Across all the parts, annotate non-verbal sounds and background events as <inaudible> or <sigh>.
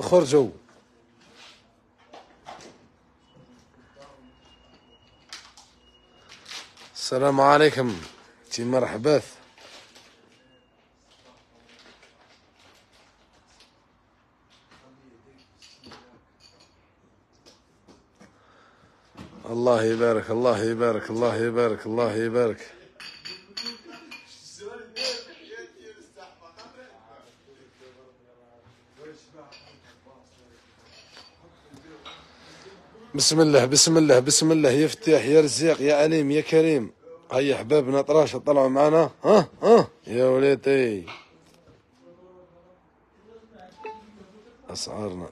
خرجوا السلام عليكم تي مرحبا الله يبارك الله يبارك الله يبارك الله يبارك بسم الله بسم الله بسم الله يا فتاح يا رزاق يا عليم يا كريم هيا حبابنا طراشة طلعوا معنا ها ها يا وليتي اسعارنا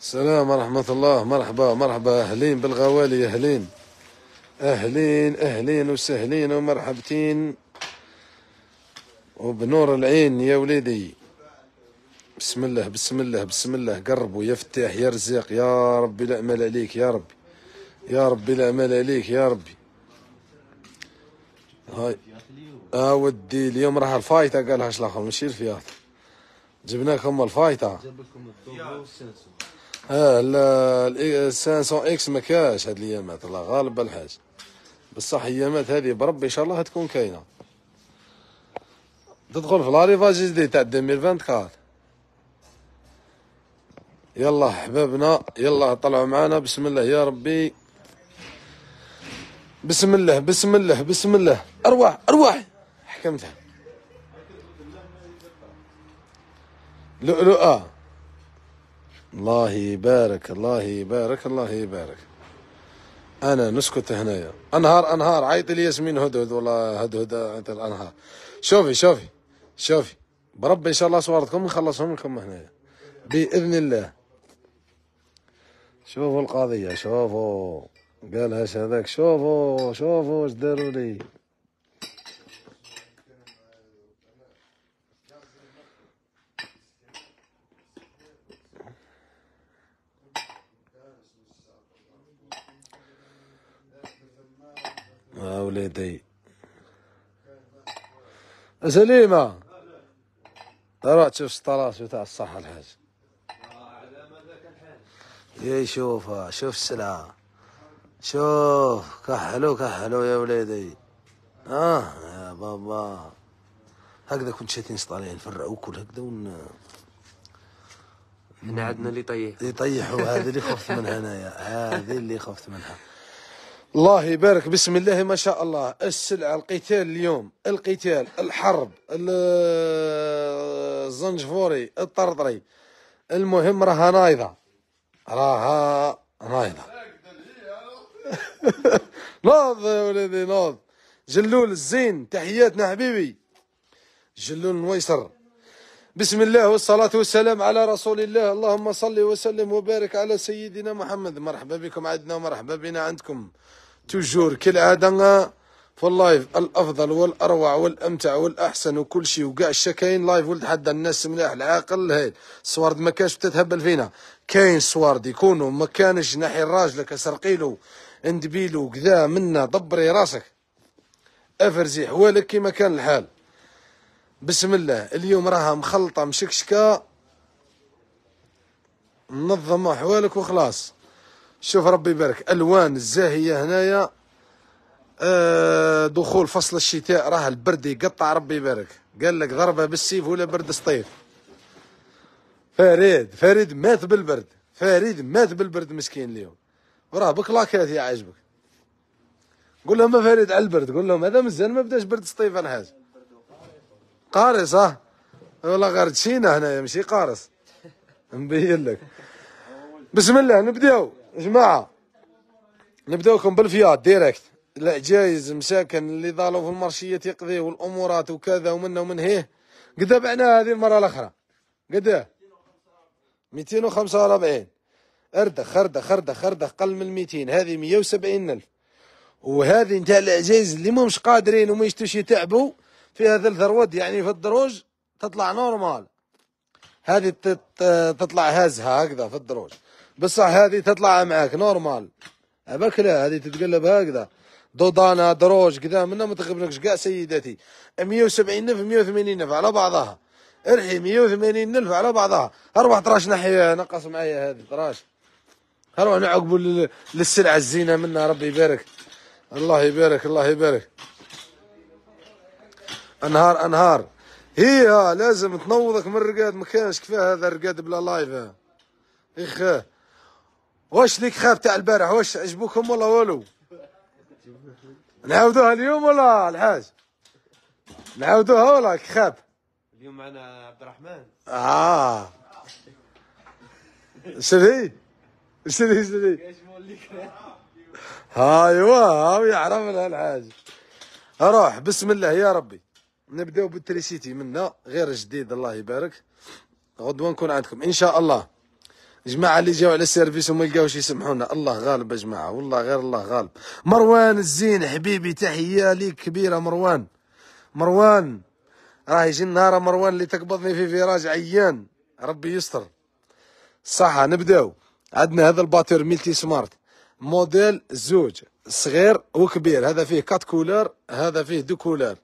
السلام ورحمة الله مرحبا مرحبا أهلين بالغوالي أهلين اهلين اهلين وسهلين ومرحبتين وبنور العين يا وليدي بسم الله بسم الله بسم الله قربوا يا فتاح يا رزاق يا ربي لا عليك يا ربي يا ربي لا عمل عليك يا ربي هاي اه ودي اليوم راح الفايته قالها شلاخر ماشي الفياط جبناكم الفايته جاب لكم الدوبل والسانسون اه لا اكس ما كاش هاد الايامات الله غالب الحاج بصح ايامات هذه بربي ان شاء الله تكون كاينه تدخل في لاريفاج جديد تاع 2024 يلا حبابنا يلا طلعوا معانا بسم الله يا ربي بسم الله بسم الله بسم الله ارواح ارواح حكمتها لؤلؤة الله يبارك الله يبارك الله يبارك انا نسكت هنايا انهار انهار عيط لي ياسمين هدهد والله هدهد انت الانهار شوفي شوفي شوفي بربي ان شاء الله صورتكم نخلصهم لكم هنايا باذن الله شوفوا القضيه شوفوا قالها هذاك شوفوا شوفوا اش داروا لي وليدي سليمة راه تشوف الطراس تاع الصحة الحاج يا شوفها شوف السلعة شوف كحلو كحلو يا وليدي اه يا بابا هكذا كنت شاتين سطالين نفرع وكل هكذا ون هنا عندنا اللي يطيح اللي طيحوا هذه اللي خفت منها انايا هذه اللي خفت منها الله يبارك بسم الله ما شاء الله السلعة القتال اليوم القتال الحرب الزنجفوري الطرطري المهم راها نايضة راها نايضة <laughs> ناض يا ولدي ناض جلول الزين تحياتنا حبيبي جلول نويسر بسم الله والصلاة والسلام على رسول الله اللهم صل وسلم وبارك على سيدنا محمد مرحبا بكم عندنا ومرحبا بنا عندكم توجور كالعادة في اللايف الافضل والاروع والامتع والاحسن وكل شيء وكاع الشكاين لايف ولد حدا الناس مليح العاقل هاي الصوارد ما كانش تتهبل فينا كاين صوارد يكونوا ما كانش ناحي راجلك اسرقيلو اندبيلو كذا منا دبري راسك افرزي حوالك كيما كان الحال بسم الله اليوم راها مخلطه مشكشكه نظم حوالك وخلاص شوف ربي يبارك الوان الزاهيه هنايا آه دخول فصل الشتاء راه البرد يقطع ربي يبارك قال لك ضربه بالسيف ولا برد سطيف فريد فريد مات بالبرد فريد مات بالبرد مسكين اليوم وراه بكلاكات يا عجبك قول لهم فريد على البرد قول لهم هذا مازال ما بداش برد سطيف انا قارص اه والله غرد شينا هنايا ماشي قارص مبين لك بسم الله نبداو جماعة نبداوكم بالفيات ديريكت لا جايز مساكن اللي ضالوا في المرشية يقضيه والامورات وكذا ومنا ومن هيه قد بعنا هذه المرة الاخرى قد 245 اردخ اردخ اردخ اردخ قل من 200 هذه 170 الف وهذه نتاع العجايز اللي مش قادرين وما يشتوش يتعبوا فيها ثلث رواد يعني في الدروج تطلع نورمال هذه تطلع هازها هكذا في الدروج بصح هذه تطلع معاك نورمال عباك لا هذه تتقلب هكذا دودانا دروج كذا منها ما تخبلكش كاع سيداتي 170 الف 180 الف على بعضها ارحي 180 الف على بعضها اروح طراش نحي نقص معايا هذه طراش اروح نعقبوا للسلعه الزينه منها ربي يبارك الله يبارك الله يبارك انهار انهار هي لازم تنوضك من الرقاد ما كانش كفاه هذا الرقاد بلا لايف اخاه واش ليك خاب تاع البارح واش عجبوكم ولا والو نعاودوها اليوم ولا الحاج نعاودوها ولا خاب اليوم معنا عبد الرحمن اه شذي شذي شذي ايوا هاو يعرفنا الحاج اروح بسم الله يا ربي نبداو بالتريسيتي منا غير جديد الله يبارك غدوه نكون عندكم ان شاء الله جماعة اللي جاوا على السيرفيس وما لقاوش يسمحونا الله غالب يا جماعة والله غير الله غالب مروان الزين حبيبي تحية ليك كبيرة مروان مروان راه يجي النهار مروان اللي تقبضني في فيراج عيان ربي يستر صحة نبداو عندنا هذا الباتور ميلتي سمارت موديل زوج صغير وكبير هذا فيه كات كولار هذا فيه دو كولار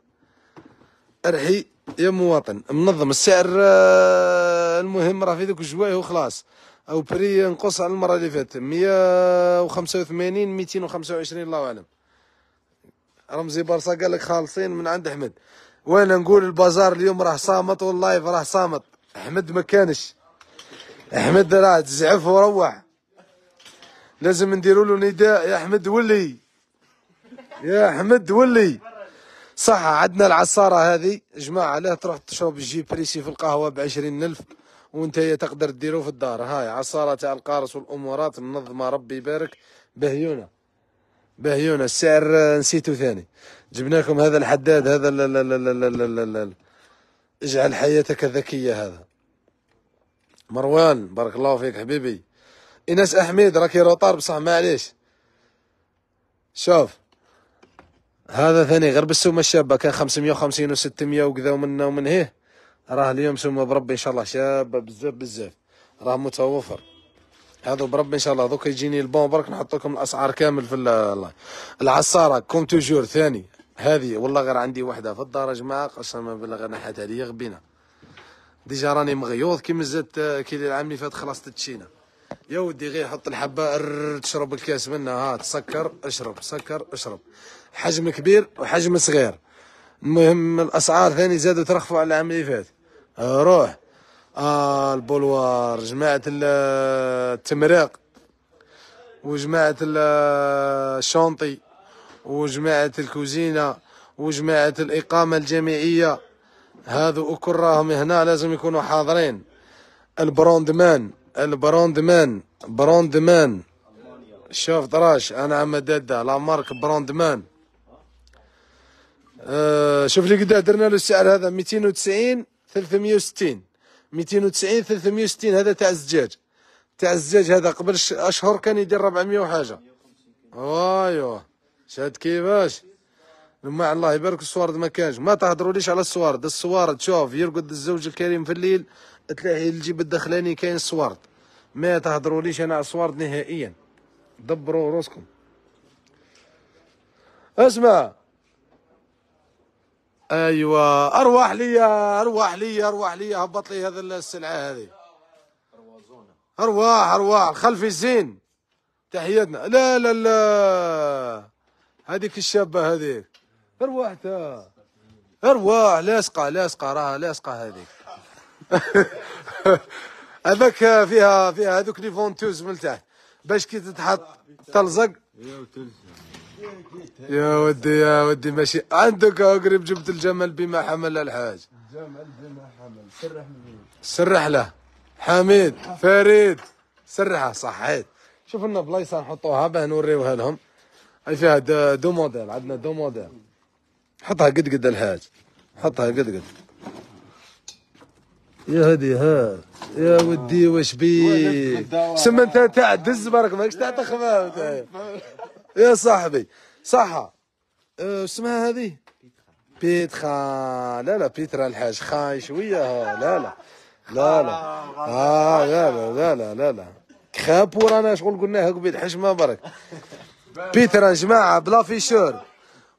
ارحي يا مواطن منظم السعر آه، المهم راه في ذوك الجوايه وخلاص او بري نقص على المره اللي فاتت 185 225 الله اعلم رمزي برصا قال لك خالصين من عند احمد وانا نقول البازار اليوم راه صامت واللايف راه صامت احمد ما كانش احمد راه تزعف وروح لازم نديروا له نداء يا احمد ولي يا احمد ولي صح عندنا العصاره هذه جماعه لا تروح تشرب الجي بريسي في القهوه ب 20000 وانت تقدر ديرو في الدار هاي عصاره تاع القارص والامورات منظمه ربي يبارك بهيونه بهيونه السعر آه، نسيتو ثاني جبنا لكم هذا الحداد هذا لا لا لا لا لا لا لا لا. اجعل حياتك ذكيه هذا مروان بارك الله فيك حبيبي ايناس احمد راكي روطار بصح معليش شوف هذا ثاني غير بالسومه الشابه كان 550 و600 وكذا ومنه ومن هيه راه اليوم سمو بربي ان شاء الله شابه بزاف بزاف راه متوفر هذا بربي ان شاء الله دوك يجيني البون برك نحط لكم الاسعار كامل في الله العصاره كوم توجور ثاني هذه والله غير عندي وحده في الدار ما جماعه قسما بالله غير نحاتها لي غبينا ديجا راني مغيوض كيما زدت كي العام اللي فات خلاص تتشينا يا ودي غير حط الحبه تشرب الكاس منها ها تسكر اشرب سكر اشرب حجم كبير وحجم صغير المهم الاسعار ثاني زادوا ترخفوا على العام اللي فات روح آه البولوار جماعة التمرق وجماعة الشونطي وجماعة الكوزينة وجماعة الإقامة الجامعية هذو أكل راهم هنا لازم يكونوا حاضرين البروندمان البروندمان بروندمان شوف دراش انا عم دادا لا مارك بروندمان آه شوف لي قدا درنا له السعر هذا ميتين وتسعين 360 290 360 هذا تاع الزجاج تاع الزجاج هذا قبل اشهر كان يدير 400 وحاجه ايوا شاد كيفاش لما الله يبارك الصوارد ما كانش ما تهضروليش على الصوارد الصوارد شوف يرقد الزوج الكريم في الليل تلاقي الجيب الدخلاني كاين الصوارد ما تهضروليش انا على الصوارد نهائيا دبروا روسكم اسمع ايوا ارواح ليا ارواح ليا ارواح ليا هبط لي هذا السلعه هذه ارواح ارواح خلفي الزين تحياتنا لا لا لا هذيك الشابه هذيك تا ارواح لاصقه لاصقه راها لاصقه هذيك <laughs> هذاك فيها فيها هذوك لي فونتوز من تحت باش كي تتحط تلزق يا ودي يا ودي ماشي عندك قريب جبت الجمل بما حمل الحاج الجمل بما حمل سرح له سرح له حميد فريد سرحه صحيت شوف لنا بلايصه نحطوها باه نوريوها لهم هاي فيها دو موديل عندنا دو موديل حطها قد قد الحاج حطها قد قد يا هدي ها يا ودي واش بيه سما انت دز برك ماكش تاع تخمام يا صاحبي صحة أه، اسمها هذه بيتخا لا لا بيترا الحاج خاي شوية لا لا لا لا آه, آه، لا لا لا لا لا لا كخاب أنا شغل قلناها قبيل حشمة برك بيترا جماعة بلا فيشور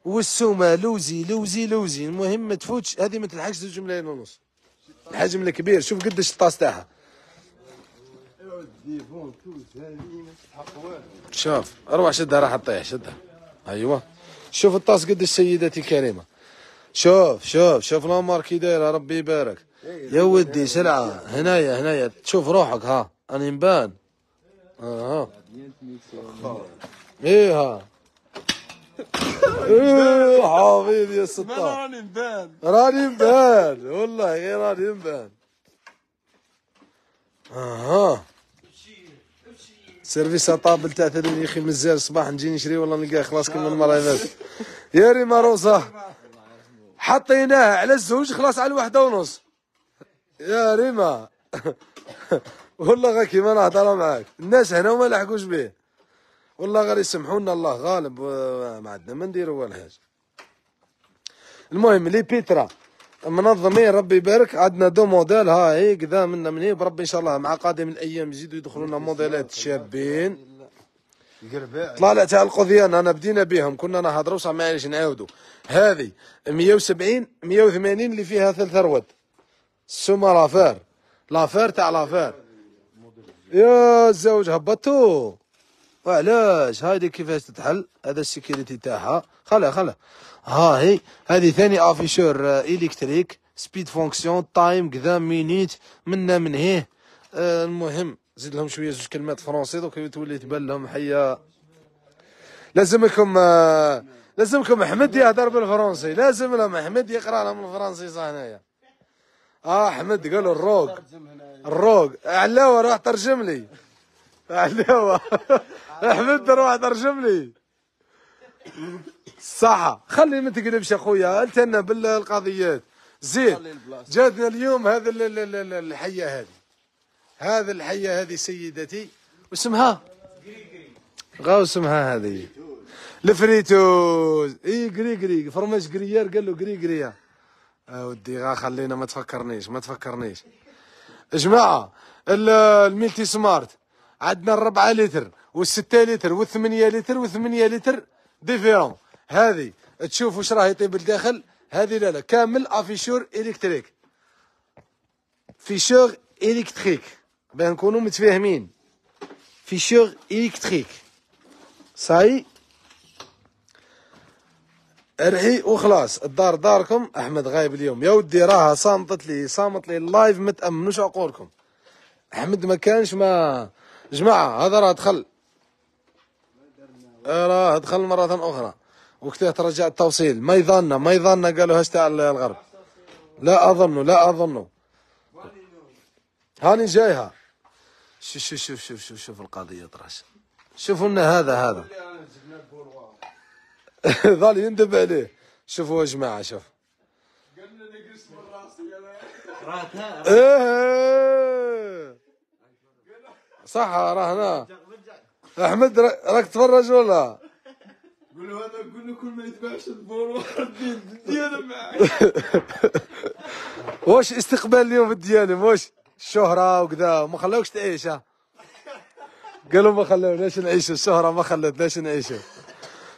والسومة لوزي لوزي لوزي المهم ما تفوتش هذه ما تلحقش زوج ملايين ونص الحجم الكبير شوف قداش الطاس تاعها أيوة، شوف اروع شدها راح تطيح شدها ايوا شوف الطاس قد سيدتي كريمه شوف شوف شوف الامر كي دايره ربي يبارك يا ودي سلعه هنايا هنايا تشوف روحك ها انا مبان اه ايه ها حبيبي يا سطار راني مبان راني مبان والله غير راني مبان اها سيرفيس طابل تاع ثاني اخي مزال الصباح نجي نشري والله نلقاه خلاص كمل المره هذاك يا ريما روزا حطيناه على الزوج خلاص على الواحدة ونص يا ريما والله غير كيما نهضر معاك الناس هنا وما لحقوش به والله غير يسمحونا الله غالب آه، ما عندنا ما نديروا ولا حاجه المهم لي بيترا منظمين ربي يبارك عندنا دو موديل ها كذا منا من هي بربي ان شاء الله مع قادم الايام يزيدوا يدخلوا لنا موديلات شابين طلع تاع القضيان انا بدينا بهم كنا نهضروا صح معليش نعاودوا هذه 170 180 اللي فيها ثلث ارواد سوما لافير لافير تاع لافير يا الزوج هبطوا وعلاش هايدي كيفاش تتحل هذا السكيورتي تاعها خلا خلا ها آه، هي هذه ثاني افيشور الكتريك سبيد فونكسيون تايم كذا مينيت منا من هي آه المهم زيد لهم شويه زوج كلمات فرونسي دوك تولي تبان لهم حيا لازمكم آه لازمكم احمد يهدر بالفرنسي لازم لهم احمد يقرا لهم الفرنسي صح هنايا اه احمد قالوا الروق الروق علاوه روح ترجم لي علاوه <laughs> احمد روح ترجم لي صح خلي ما تقلبش اخويا التنا بالقضيات زين جاتنا اليوم هذا الحيه هذه هذا الحيه هذه سيدتي واسمها غاو اسمها هذه الفريتوز اي قري قري فرماج قريار قال له قري قريا آه ودي غا خلينا ما تفكرنيش ما تفكرنيش جماعه الميلتي سمارت عندنا الربعة لتر والستة لتر والثمانية لتر والثمانية لتر ديفيرون هذه تشوف واش راه يطيب الداخل هذه لا لا كامل افيشور الكتريك فيشور الكتريك باه نكونوا متفاهمين فيشور الكتريك صاي ارحي وخلاص الدار داركم احمد غايب اليوم يا ودي راها صامطت لي صامت لي اللايف متامنوش عقولكم احمد ما كانش ما جماعه هذا راه دخل راه دخل مرة أخرى وقتها ترجع التوصيل ما يظن ما يظن قالوا هاش تاع الغرب لا أظن لا أظن هاني جايها شوف شوف شوف شوف شوف, شوف القضية طراش شوفوا لنا هذا هذا <laughs> ظل يندب عليه شوفوا يا جماعة شوف راه إيه. صح راه هنا احمد راك تفرج ولا قول له هذا قول له كل ما يتباعش الفور الديانه معاك <laughs> واش استقبال اليوم الديانه واش الشهره وكذا ما خلاوكش تعيش قالوا ما خلاوناش نعيشوا الشهره ما خلتناش نعيشوا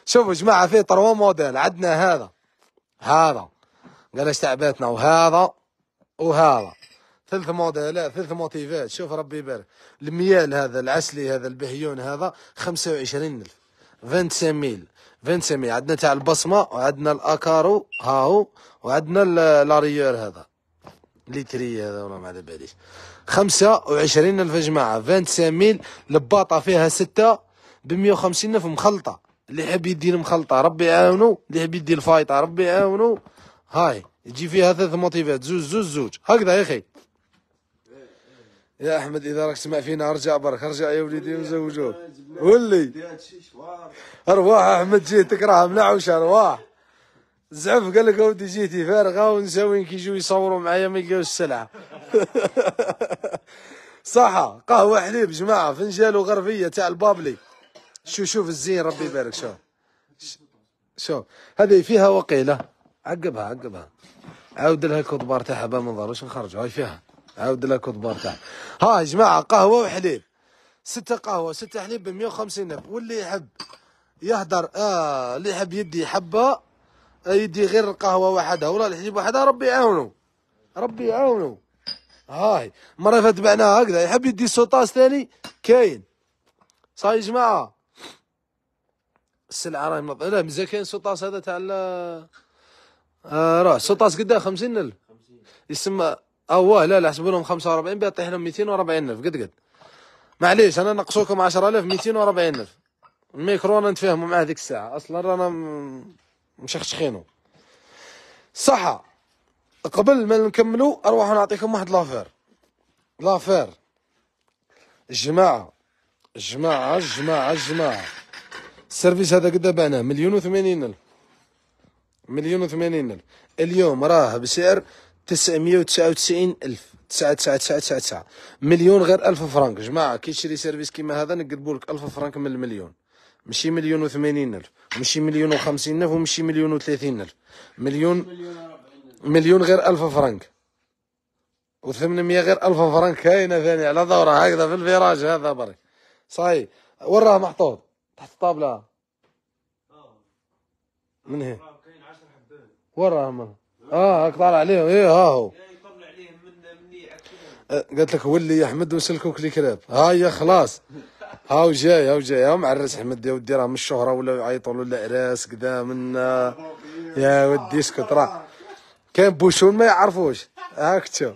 شوفوا جماعه فيه تروا موديل عندنا هذا هذا قالش تعباتنا وهذا وهذا ثلث موضة لا ثلث موتيفات شوف ربي يبارك الميال هذا العسلي هذا البهيون هذا وعشرين ألف 25 ميل 25 ميل عندنا تاع البصمة وعندنا الأكارو هاهو وعندنا لاريور هذا ليتري هذا ولا ما على باليش 25 ألف جماعة 25 ميل لباطة فيها ستة ب وخمسين ألف مخلطة اللي يحب يدير مخلطة ربي يعاونو اللي يحب يدير الفايطه ربي يعاونو هاي يجي فيها ثلاث موتيفات زوج زوج زوج هكذا يا اخي يا احمد اذا راك تسمع فينا ارجع برك ارجع يا وليدي وزوجوه ولي ارواح احمد جيتك راه منعوش ارواح زعف قال لك اودي جيتي فارغه ونساوين يجوا يصوروا معايا ما يلقاوش السلعه <laughs> صحة قهوة حليب جماعة فنجال وغربية تاع البابلي شوف شوف الزين ربي يبارك شوف شوف هذه فيها وقيلة عقبها عقبها عاود لها الكوت بار تاعها بامنظر واش نخرجوا هاي فيها عاود لك كوت تاعك ها يا جماعه قهوه وحليب ستة قهوة ستة حليب ب 150 ألف واللي يحب يهدر آه اللي يحب يدي حبة آه، يدي غير القهوة وحدها ولا الحليب وحدها ربي يعاونه ربي يعاونه هاي مرة فات بعناها هكذا يحب يدي سوطاس ثاني كاين صاي يا جماعة السلعة راهي مض... لا مزال كاين سوطاس هذا تاع ال آه راه سوطاس قداه 50 ألف يسمى هو لا لا حسبوا لهم 45 باه طيح لهم 240 الف قد قد معليش انا نقصوكم 10000 240 الف الميكرو انا نتفاهموا معاه هذيك الساعه اصلا رانا مشخشخينو صح قبل ما نكملو اروح نعطيكم واحد لافير لافير الجماعه الجماعه الجماعه الجماعه السيرفيس هذا قد بعناه مليون وثمانين الف مليون وثمانين الف اليوم راه بسعر 999 ألف 9999 مليون غير 1000 فرانك جماعة كي تشري سيرفيس كيما هذا نقلبوا لك 1000 فرانك من المليون ماشي مليون و80 ألف ماشي مليون و50 ألف وماشي مليون و30 ألف مليون مليون غير 1000 فرانك و800 غير 1000 فرانك كاينه ثاني على دورة هكذا في الفيراج هذا بري صاي وين راه محطوط تحت الطابلة من هي وين راه اه هاك طالع عليهم ايه ها هو آه، قالت لك ولي يا احمد وسلكوك لي كراب هي خلاص هو جاي هو جاي ها معرس احمد يا ودي راه من الشهره ولا يعيطوا له الاعراس كذا من يا ودي اسكت راه كان بوشون ما يعرفوش هاك تشوف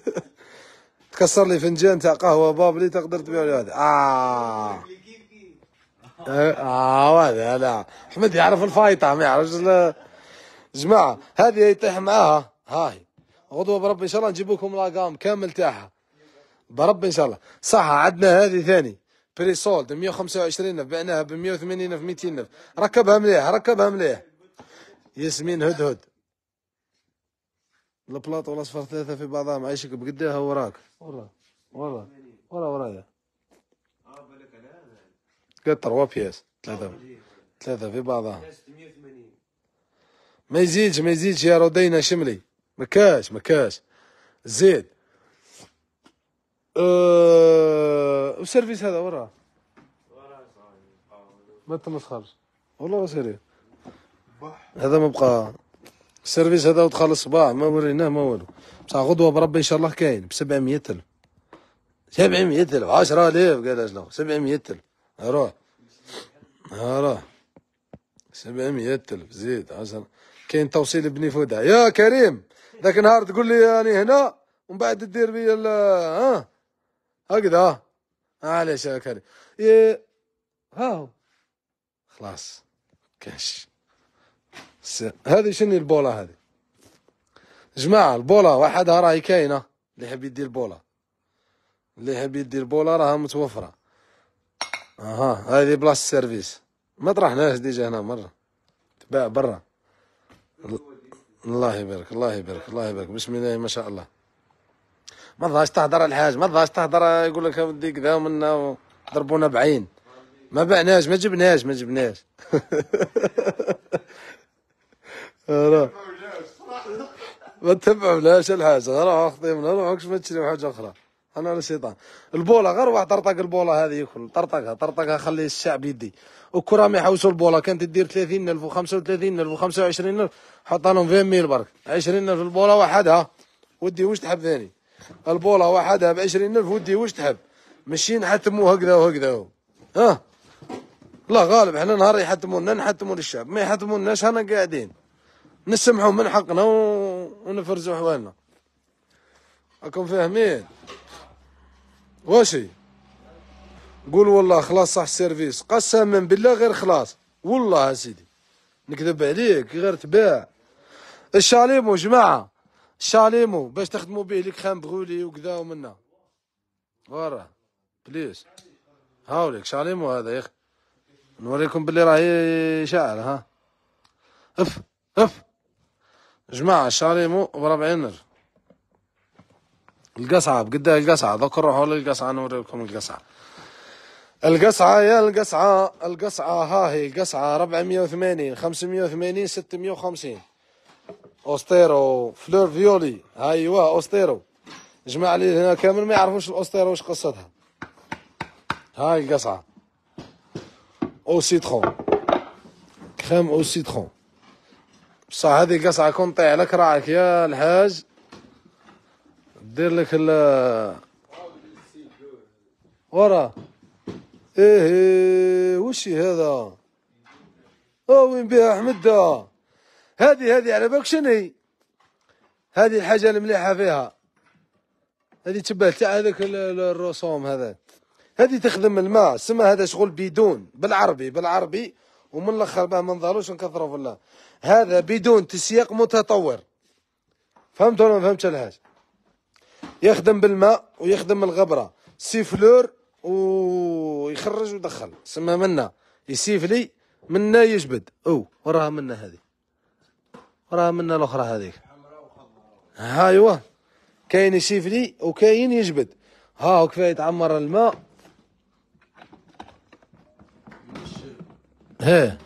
<laughs> تكسر لي فنجان تاع قهوه بابلي تقدر تبيع لي هذا آه. اه اه هذا لا احمد يعرف الفايطه ما يعرفش جماعه هذه يطيح معاها هاي غدوه بربي ان شاء الله نجيب لكم الاقام كامل تاعها بربي ان شاء الله صح عندنا هذه ثاني بري سولد 125 بعناها ب 180 الف 200 الف ركبها مليح ركبها مليح ياسمين هدهد البلاط والاصفر ثلاثه في بعضها معيشك بقداها وراك ورا ورا ورا ورايا آه، قطر وابياس ثلاثه ثلاثه في بعضها ما يزيدش ما يزيدش يا رودينا شملي ما كاش ما كاش زيد أه... والسيرفيس هذا وراه وراه ما تمسخرش والله سيري هذا ما بقى السيرفيس هذا ودخل الصباح ما وريناه ما والو بصح غدوه بربي ان شاء الله كاين ب 700 الف 700 الف 10000 قال اجل 700 الف روح روح 700 الف زيد 10 كاين توصيل بني فوده يا كريم ذاك النهار تقول لي راني هنا ومن بعد دير بيا ها هكذا معليش يا كريم يا إيه، ها هو خلاص كاش هذه شني البوله هذه جماعه البوله وحدها راهي كاينه اللي يحب يدي البوله اللي يحب يدي البوله راها متوفره اها هذه بلاصه السيرفيس ما طرحناش ديجا هنا مره تباع برا الله يبارك الله يبارك الله يبارك بسم الله ما شاء الله ما ضاش تهضر الحاج ما ضاش تهضر يقول لك ودي كذا ومنا ضربونا بعين ما بعناش ما جبناش ما جبناش <laughs> ما تبعوناش الحاج غير اختي ما ما تشريو حاجه اخرى انا الشيطان البوله غير واحد طرطق البوله هذه كل طرطقها طرطقها خلي الشعب يدي وكرة ما يحوسوا البوله كانت تدير 30000 و35000 و25000 حط لهم 20000 برك 20000 البوله وحدها ودي واش تحب ثاني البوله وحدها ب 20000 ودي واش تحب ماشي نحتموا هكذا وهكذا ها أه؟ لا غالب احنا نهار يحتمونا نحتموا للشعب ما يحتموناش انا قاعدين نسمحوا من حقنا و... ونفرزوا حوالنا راكم فاهمين واشي قول والله خلاص صح السيرفيس قسما بالله غير خلاص والله سيدي نكذب عليك غير تباع الشاليمو جماعه الشاليمو باش تخدموا به لك خام بغولي وكذا ومنا وراه بليز هاوليك شاليمو هذا يا اخي نوريكم باللي راهي شاعر ها اف اف جماعه الشاليمو بربعين 40 نجم القصعة بجدة القصعة ذكر حول للقصعة نوريكم القصعة القصعة يا القصعة القصعة ها هي قصعة 480 580 650 اوستيرو فلور فيولي ايوا اوستيرو جماعة اللي هنا كامل ما يعرفوش الاوستيرو واش قصتها هاي القصعة او سيترون كريم او سيترون بصح هذه القصعة كون طيح لك راعك يا الحاج دير لك ال ورا ايه, وشي هذا اه وين بها احمد هذه هذه على بالك شني هذه الحاجه المليحه فيها هذه تبه تاع هذاك الرسوم هذا هذه تخدم الماء سما هذا شغل بدون بالعربي بالعربي ومن الاخر باه ما نظهروش نكثروا في الله هذا بدون تسياق متطور فهمت ولا ما فهمتش الحاجه يخدم بالماء ويخدم الغبره سيفلور ويخرج ويدخل سما منا يسيفلي منا يجبد او وراها منا هذه وراها منا الاخرى هذيك ها ايوا كاين يسيفلي وكاين يجبد ها كيف يتعمر الماء ها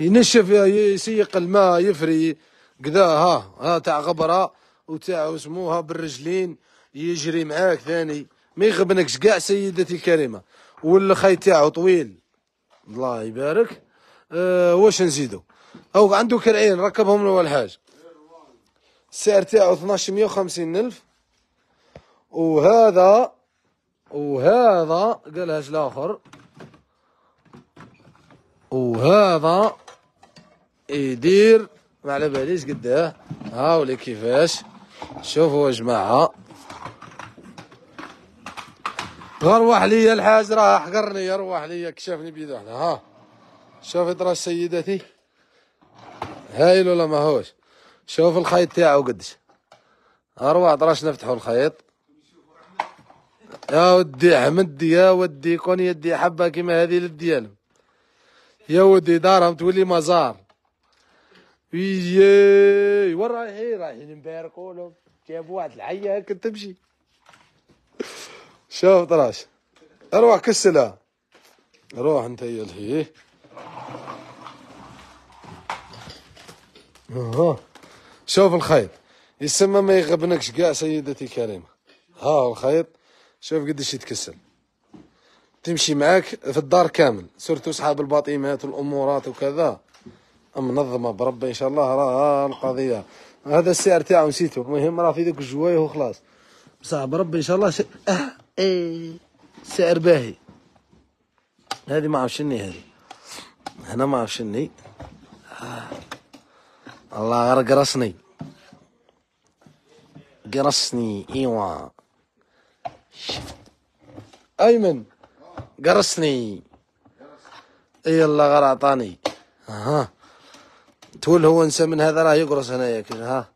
ينشف يسيق الماء يفري كذا ها ها تاع غبره وتاعو سموها بالرجلين يجري معاك ثاني ما يغبنكش كاع سيدتي الكريمه والخي تاعو طويل الله يبارك أه واش نزيدو او عنده كرعين ركبهم له الحاج السعر تاعو 1250 الف وهذا وهذا قالهاش الاخر وهذا يدير ما على باليش قداه هاولي كيفاش شوفوا يا جماعه غروح ليا الحاج راه حقرني يروح ليا كشفني بيد وحده ها شوفي ترى سيدتي هايل ولا ماهوش شوف الخيط تاعو قدش اروع طراش نفتحوا الخيط يا ودي حمد يا ودي كون يدي حبه كيما هذه للديالهم يا ودي دارهم تولي مزار ويجي وين رايحين رايحين نباركوا لهم جابوا واحد الحيه هكا تمشي شوف طراش اروح كسلها روح انت يا لهيه ها شوف الخيط يسمى ما يغبنكش كاع سيدتي كريمه ها الخيط شوف قديش يتكسل تمشي معاك في الدار كامل سورتو صحاب الباطيمات والامورات وكذا منظمه بربي ان شاء الله راه القضيه هذا السعر تاعو نسيتو المهم راه في ذوك الجوايه وخلاص بصح بربي ان شاء الله ش... آه. إيه. سعر باهي هذه ما عرفش شني هذه هنا ما عرفش شني آه. الله غير قرصني قرصني ايوا شفت ايمن قرصني اي الله غير عطاني ها تول هو انسى من هذا راه يقرص هنايا كذا ها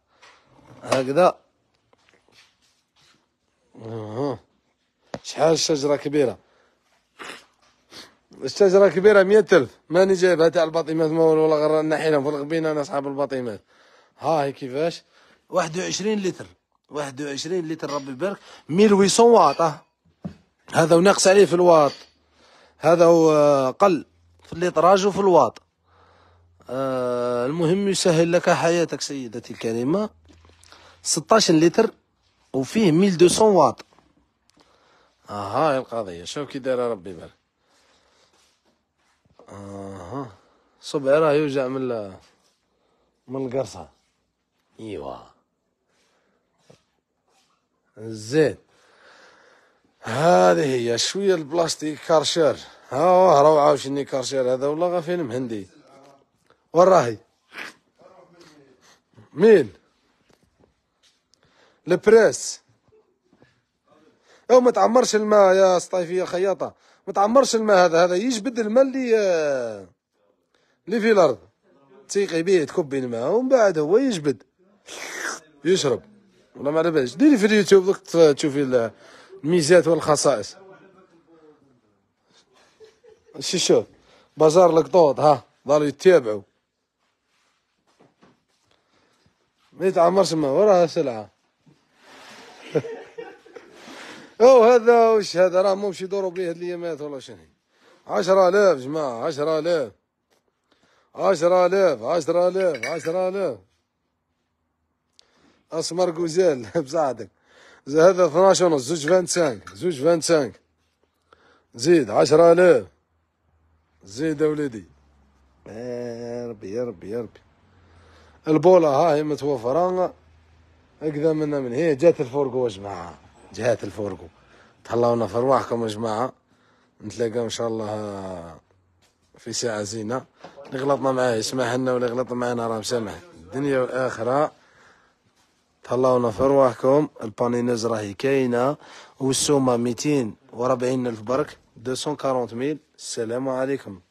هكذا اها شحال الشجره كبيره الشجره كبيره مية الف ماني جايبها تاع البطيمات ما ولا غير نحينا في الغبين انا اصحاب البطيمات ها هي كيفاش واحد وعشرين لتر واحد وعشرين لتر ربي يبارك ميل ويسون واط هذا وناقص عليه في الواط هذا هو قل في الليطراج وفي الواط آه، المهم يسهل لك حياتك سيدتي الكريمة 16 لتر وفيه 1200 واط اها هاي القضية شوف كي دايرة ربي يبارك اها صبعي راه يوجع من من القرصة ايوا زين هذه هي شوية البلاستيك كارشير ها روعة وشني كارشير هذا والله غا فين مهندي وين راهي مين البريس او ما تعمرش الماء يا سطيفي يا خياطه ما تعمرش الماء هذا هذا يجبد الماء اللي اللي في الارض تسيقي بيه تكبي الماء ومن بعد هو يجبد يشرب والله ما على باليش ديري في اليوتيوب دوك تشوفي الميزات والخصائص شو شو بازار القطوط ها ضلوا يتابعوا ما يتعمرش سما وراها سلعه <laughs> او هذا وش هذا راه مش يدوروا بيه هاد الايامات ولا شنو عشرة آلاف جماعة عشرة آلاف عشرة آلاف عشرة آلاف عشرة آلاف أسمر جوزيل <laughs> بساعدك هذا اثناش ونص زوج فانتسانك زوج فانتسانك زيد عشرة الاف زيد يا وليدي يا ربي يا ربي يا ربي البوله هاي متوفره هكذا منا من هي جات الفورقو يا جماعه جات الفورقو تهلاونا في ارواحكم يا جماعه نتلاقاو ان شاء الله في ساعه زينه اللي غلطنا معاه يسمح لنا واللي غلط معانا راه مسامح الدنيا والاخره تهلاونا في ارواحكم البانينوز راهي كاينه والسومه 240 الف برك 240 ميل السلام عليكم